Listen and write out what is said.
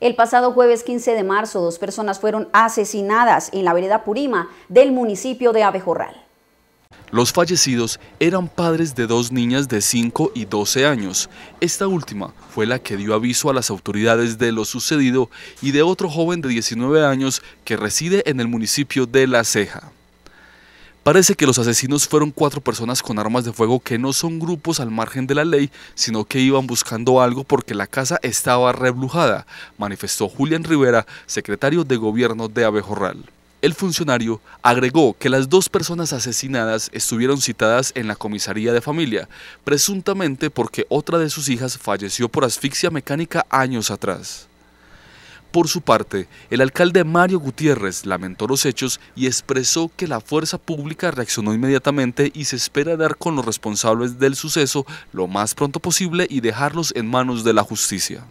El pasado jueves 15 de marzo, dos personas fueron asesinadas en la vereda Purima del municipio de Abejorral. Los fallecidos eran padres de dos niñas de 5 y 12 años. Esta última fue la que dio aviso a las autoridades de lo sucedido y de otro joven de 19 años que reside en el municipio de La Ceja. Parece que los asesinos fueron cuatro personas con armas de fuego que no son grupos al margen de la ley, sino que iban buscando algo porque la casa estaba reblujada, manifestó Julián Rivera, secretario de gobierno de Abejorral. El funcionario agregó que las dos personas asesinadas estuvieron citadas en la comisaría de familia, presuntamente porque otra de sus hijas falleció por asfixia mecánica años atrás. Por su parte, el alcalde Mario Gutiérrez lamentó los hechos y expresó que la fuerza pública reaccionó inmediatamente y se espera dar con los responsables del suceso lo más pronto posible y dejarlos en manos de la justicia.